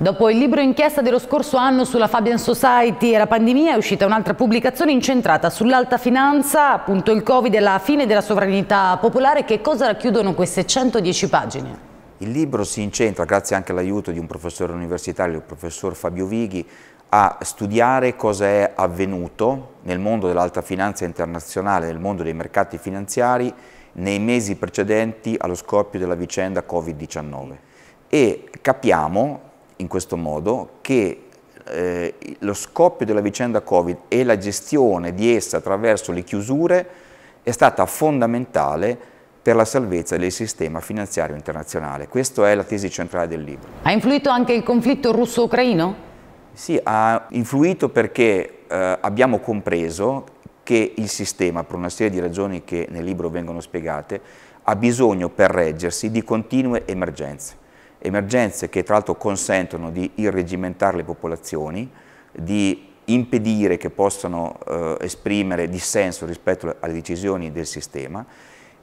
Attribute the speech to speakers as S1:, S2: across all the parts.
S1: Dopo il libro inchiesta dello scorso anno sulla Fabian Society e la pandemia è uscita un'altra pubblicazione incentrata sull'alta finanza, appunto il Covid e la fine della sovranità popolare. Che cosa racchiudono queste 110 pagine?
S2: Il libro si incentra, grazie anche all'aiuto di un professore universitario, il professor Fabio Vighi, a studiare cosa è avvenuto nel mondo dell'alta finanza internazionale, nel mondo dei mercati finanziari, nei mesi precedenti allo scoppio della vicenda Covid-19 e capiamo in questo modo che eh, lo scoppio della vicenda Covid e la gestione di essa attraverso le chiusure è stata fondamentale per la salvezza del sistema finanziario internazionale. Questa è la tesi centrale del libro.
S1: Ha influito anche il conflitto russo-ucraino?
S2: Sì, ha influito perché eh, abbiamo compreso che il sistema, per una serie di ragioni che nel libro vengono spiegate, ha bisogno per reggersi di continue emergenze emergenze che tra l'altro consentono di irregimentare le popolazioni, di impedire che possano eh, esprimere dissenso rispetto alle decisioni del sistema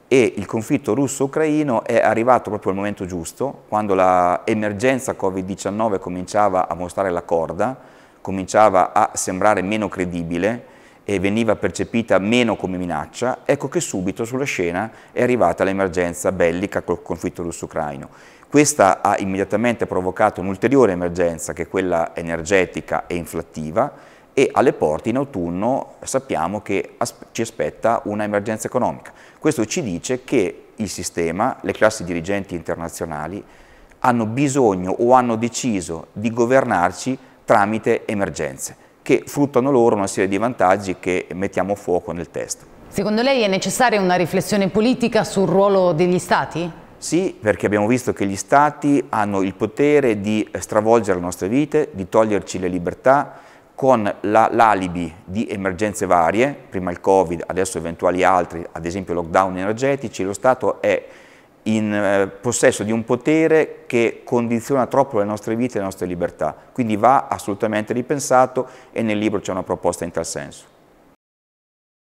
S2: e il conflitto russo-ucraino è arrivato proprio al momento giusto, quando l'emergenza Covid-19 cominciava a mostrare la corda, cominciava a sembrare meno credibile, e veniva percepita meno come minaccia, ecco che subito sulla scena è arrivata l'emergenza bellica col conflitto russo-ucraino. Questa ha immediatamente provocato un'ulteriore emergenza, che è quella energetica e inflattiva, e alle porte in autunno sappiamo che ci aspetta un'emergenza economica. Questo ci dice che il sistema, le classi dirigenti internazionali, hanno bisogno o hanno deciso di governarci tramite emergenze che fruttano loro una serie di vantaggi che mettiamo a fuoco nel testo.
S1: Secondo lei è necessaria una riflessione politica sul ruolo degli Stati?
S2: Sì, perché abbiamo visto che gli Stati hanno il potere di stravolgere le nostre vite, di toglierci le libertà, con l'alibi la, di emergenze varie, prima il Covid, adesso eventuali altri, ad esempio lockdown energetici, lo Stato è in eh, possesso di un potere che condiziona troppo le nostre vite e le nostre libertà, quindi va assolutamente ripensato e nel libro c'è una proposta in tal senso.